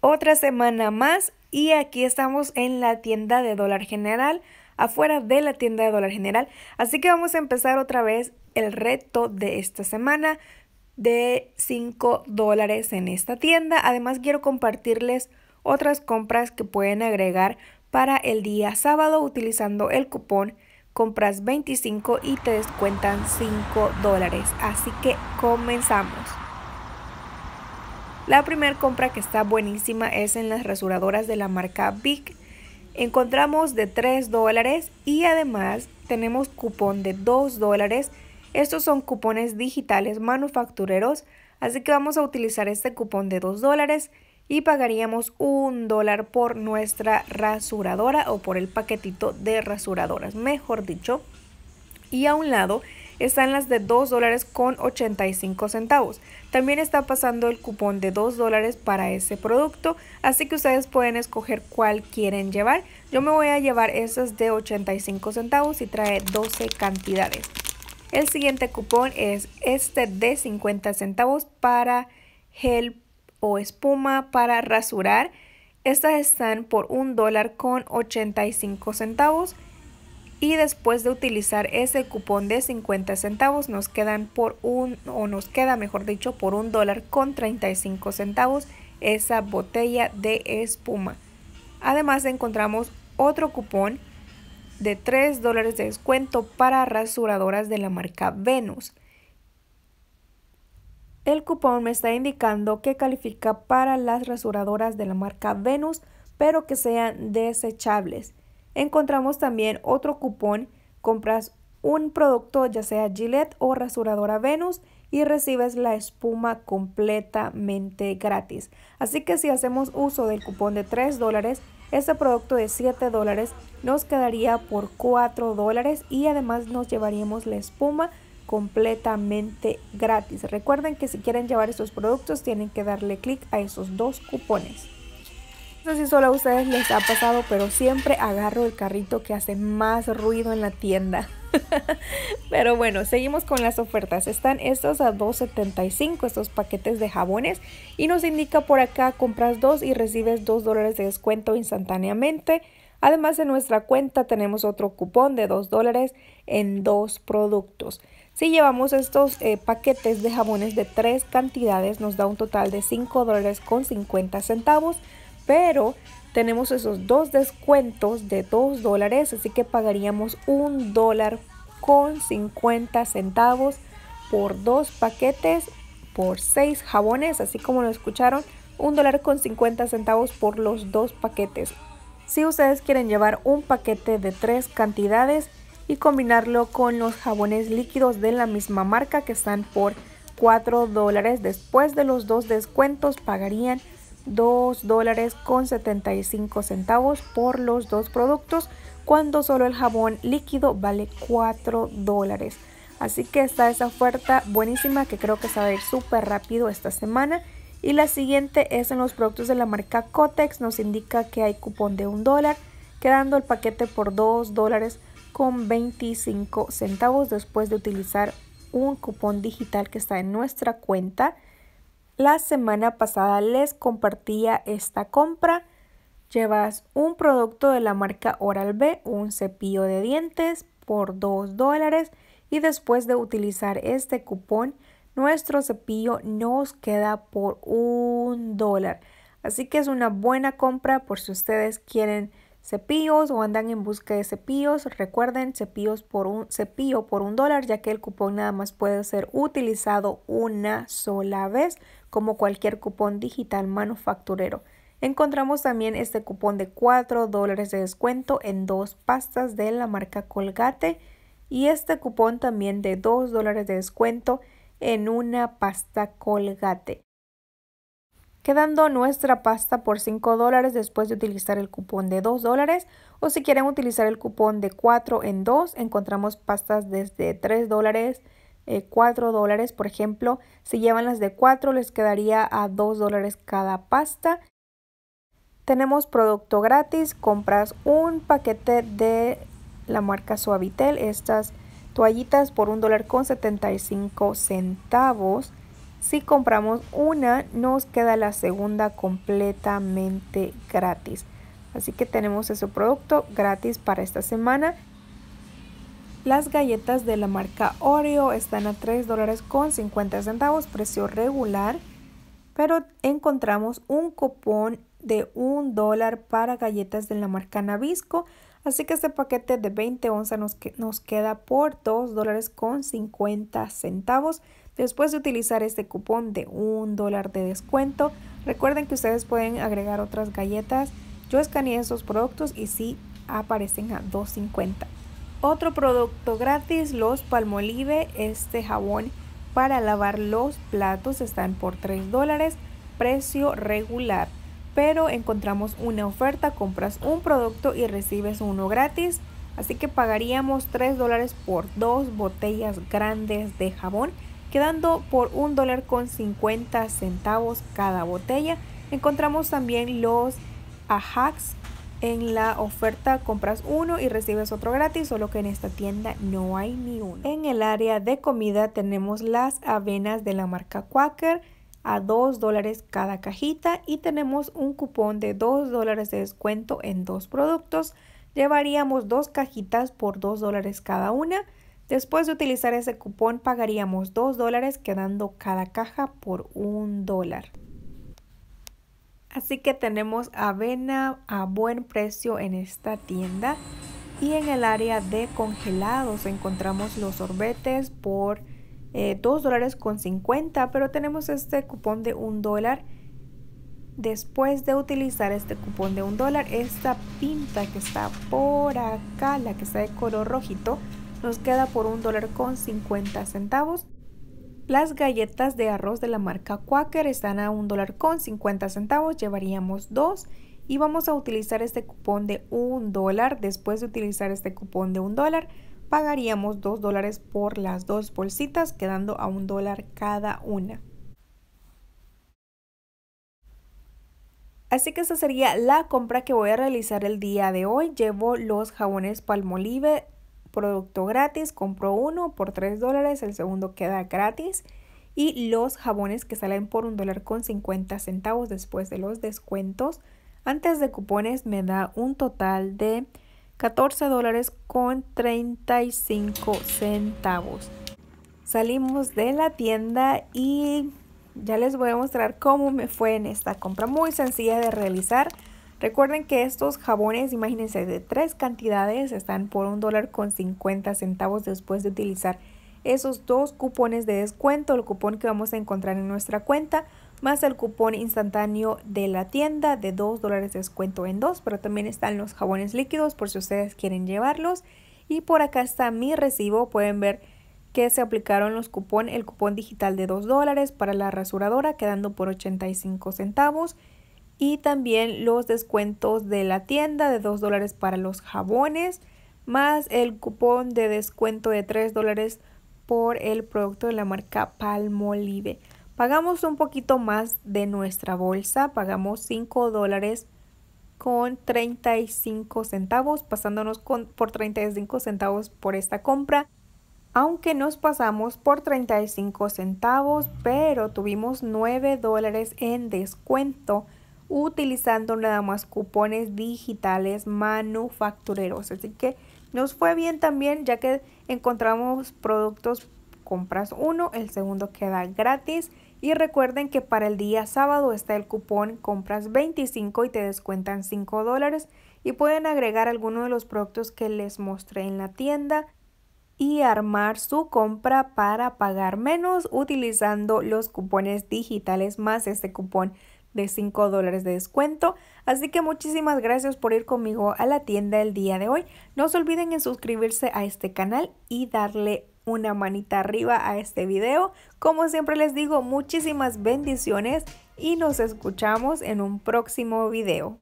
otra semana más y aquí estamos en la tienda de dólar general, afuera de la tienda de dólar general. Así que vamos a empezar otra vez el reto de esta semana de 5 dólares en esta tienda. Además quiero compartirles otras compras que pueden agregar para el día sábado utilizando el cupón compras 25 y te descuentan 5 dólares. Así que comenzamos. La primera compra que está buenísima es en las rasuradoras de la marca Big. Encontramos de 3 dólares y además tenemos cupón de 2 dólares. Estos son cupones digitales manufactureros, así que vamos a utilizar este cupón de 2 dólares y pagaríamos un dólar por nuestra rasuradora o por el paquetito de rasuradoras, mejor dicho. Y a un lado están las de 2 dólares con 85 centavos. También está pasando el cupón de 2 dólares para ese producto, así que ustedes pueden escoger cuál quieren llevar. Yo me voy a llevar esas de 85 centavos y trae 12 cantidades. El siguiente cupón es este de 50 centavos para gel o espuma para rasurar. Estas están por 1 dólar con 85 centavos y después de utilizar ese cupón de 50 centavos nos quedan por un o nos queda mejor dicho por un dólar con 35 centavos esa botella de espuma además encontramos otro cupón de 3 dólares de descuento para rasuradoras de la marca Venus el cupón me está indicando que califica para las rasuradoras de la marca Venus pero que sean desechables Encontramos también otro cupón, compras un producto ya sea Gillette o rasuradora Venus y recibes la espuma completamente gratis. Así que si hacemos uso del cupón de 3 dólares, este producto de 7 dólares nos quedaría por 4 dólares y además nos llevaríamos la espuma completamente gratis. Recuerden que si quieren llevar estos productos tienen que darle clic a esos dos cupones. No si solo a ustedes les ha pasado, pero siempre agarro el carrito que hace más ruido en la tienda. pero bueno, seguimos con las ofertas. Están estos a $2.75, estos paquetes de jabones. Y nos indica por acá, compras dos y recibes dos dólares de descuento instantáneamente. Además en nuestra cuenta tenemos otro cupón de dos dólares en dos productos. Si llevamos estos eh, paquetes de jabones de tres cantidades nos da un total de $5.50 dólares con 50 centavos pero tenemos esos dos descuentos de 2 dólares, así que pagaríamos un dólar con 50 centavos por dos paquetes, por seis jabones, así como lo escucharon, un dólar con 50 centavos por los dos paquetes. Si ustedes quieren llevar un paquete de tres cantidades y combinarlo con los jabones líquidos de la misma marca que están por 4 dólares, después de los dos descuentos pagarían 2 dólares con 75 centavos por los dos productos cuando solo el jabón líquido vale 4 dólares. Así que está esa oferta buenísima que creo que se va a ir súper rápido esta semana. Y la siguiente es en los productos de la marca Cotex. Nos indica que hay cupón de 1 dólar, quedando el paquete por 2 dólares con 25 centavos después de utilizar un cupón digital que está en nuestra cuenta. La semana pasada les compartía esta compra. Llevas un producto de la marca Oral B, un cepillo de dientes por 2 dólares y después de utilizar este cupón, nuestro cepillo nos queda por un dólar. Así que es una buena compra por si ustedes quieren cepillos o andan en busca de cepillos, recuerden cepillos por un cepillo por un dólar, ya que el cupón nada más puede ser utilizado una sola vez, como cualquier cupón digital manufacturero. Encontramos también este cupón de 4 dólares de descuento en dos pastas de la marca Colgate y este cupón también de 2 dólares de descuento en una pasta Colgate quedando nuestra pasta por 5 dólares después de utilizar el cupón de 2 dólares o si quieren utilizar el cupón de 4 en 2 encontramos pastas desde 3 dólares, 4 eh, dólares por ejemplo, si llevan las de 4 les quedaría a 2 dólares cada pasta. Tenemos producto gratis, compras un paquete de la marca Suavitel, estas toallitas por un dólar con 75 centavos. Si compramos una, nos queda la segunda completamente gratis. Así que tenemos ese producto gratis para esta semana. Las galletas de la marca Oreo están a $3.50, precio regular. Pero encontramos un cupón de 1 dólar para galletas de la marca Nabisco. Así que este paquete de 20 onzas nos, nos queda por $2.50 dólares con centavos Después de utilizar este cupón de un dólar de descuento, recuerden que ustedes pueden agregar otras galletas. Yo escaneé esos productos y sí aparecen a 2.50. Otro producto gratis, los Palmolive, este jabón para lavar los platos están por 3 dólares, precio regular. Pero encontramos una oferta, compras un producto y recibes uno gratis. Así que pagaríamos 3 dólares por dos botellas grandes de jabón quedando por un dólar con 50 centavos cada botella. Encontramos también los Ajax en la oferta compras uno y recibes otro gratis, solo que en esta tienda no hay ni uno. En el área de comida tenemos las avenas de la marca Quaker a 2 dólares cada cajita y tenemos un cupón de 2 dólares de descuento en dos productos. Llevaríamos dos cajitas por 2 dólares cada una Después de utilizar ese cupón pagaríamos 2 dólares quedando cada caja por 1 dólar. Así que tenemos avena a buen precio en esta tienda. Y en el área de congelados encontramos los sorbetes por eh, 2 dólares con 50, pero tenemos este cupón de 1 dólar. Después de utilizar este cupón de 1 dólar, esta pinta que está por acá, la que está de color rojito, nos queda por un dólar con 50 centavos. Las galletas de arroz de la marca Quaker están a un dólar con 50 centavos, llevaríamos dos y vamos a utilizar este cupón de un dólar. Después de utilizar este cupón de un dólar, pagaríamos dos dólares por las dos bolsitas, quedando a un dólar cada una. Así que esta sería la compra que voy a realizar el día de hoy. Llevo los jabones Palmolive producto gratis, compro uno por 3 dólares, el segundo queda gratis y los jabones que salen por un dólar con 50 centavos después de los descuentos. Antes de cupones me da un total de 14 dólares con 35 centavos. Salimos de la tienda y ya les voy a mostrar cómo me fue en esta compra muy sencilla de realizar. Recuerden que estos jabones, imagínense, de tres cantidades están por un dólar con 50 centavos después de utilizar esos dos cupones de descuento, el cupón que vamos a encontrar en nuestra cuenta, más el cupón instantáneo de la tienda de 2 dólares de descuento en dos, pero también están los jabones líquidos por si ustedes quieren llevarlos. Y por acá está mi recibo, pueden ver que se aplicaron los cupones, el cupón digital de 2 dólares para la rasuradora, quedando por 85 centavos y también los descuentos de la tienda de 2 dólares para los jabones, más el cupón de descuento de 3 dólares por el producto de la marca Palmolive. Pagamos un poquito más de nuestra bolsa, pagamos 5 dólares con 35 centavos, pasándonos por 35 centavos por esta compra. Aunque nos pasamos por 35 centavos, pero tuvimos 9 dólares en descuento utilizando nada más cupones digitales manufactureros. Así que nos fue bien también ya que encontramos productos, compras uno, el segundo queda gratis. Y recuerden que para el día sábado está el cupón compras 25 y te descuentan 5 dólares y pueden agregar alguno de los productos que les mostré en la tienda y armar su compra para pagar menos utilizando los cupones digitales más este cupón de 5 dólares de descuento. Así que muchísimas gracias por ir conmigo a la tienda el día de hoy. No se olviden en suscribirse a este canal y darle una manita arriba a este video. Como siempre les digo, muchísimas bendiciones y nos escuchamos en un próximo video.